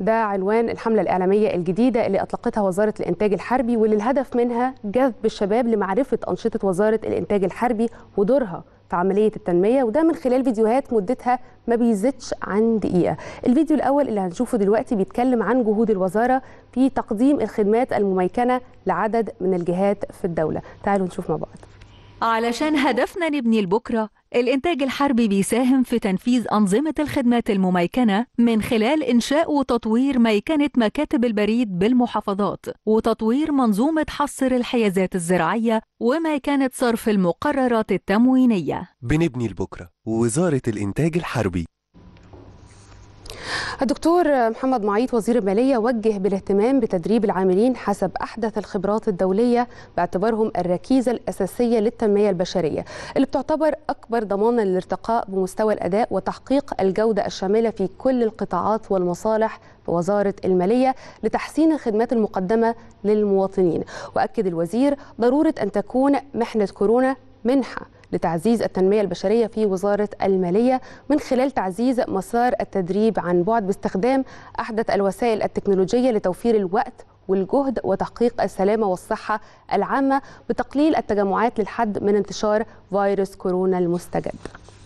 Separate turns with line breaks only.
ده عنوان الحملة الإعلامية الجديدة اللي أطلقتها وزارة الإنتاج الحربي واللي الهدف منها جذب الشباب لمعرفة أنشطة وزارة الإنتاج الحربي ودورها في عملية التنمية وده من خلال فيديوهات مدتها ما بيزيدش عن دقيقة الفيديو الأول اللي هنشوفه دلوقتي بيتكلم عن جهود الوزارة في تقديم الخدمات المميكنة لعدد من الجهات في الدولة تعالوا نشوف مع بعض
علشان هدفنا نبني لبكرة الإنتاج الحربي بيساهم في تنفيذ أنظمة الخدمات المميكنة من خلال إنشاء وتطوير ميكنة مكاتب البريد بالمحافظات وتطوير منظومة حصر الحيازات الزراعية وميكنة صرف المقررات التموينية
بنبني لبكرة ووزارة الإنتاج الحربي
الدكتور
محمد معيط وزير المالية وجه بالاهتمام بتدريب العاملين حسب أحدث الخبرات الدولية باعتبارهم الركيزة الأساسية للتنمية البشرية اللي بتعتبر أكبر ضمانا للارتقاء بمستوى الأداء وتحقيق الجودة الشاملة في كل القطاعات والمصالح بوزارة المالية لتحسين الخدمات المقدمة للمواطنين وأكد الوزير ضرورة أن تكون محنة كورونا منحة لتعزيز التنمية البشرية في وزارة المالية من خلال تعزيز مسار التدريب عن بعد باستخدام أحدث الوسائل التكنولوجية لتوفير الوقت والجهد وتحقيق السلامة والصحة العامة بتقليل التجمعات للحد من انتشار فيروس كورونا المستجد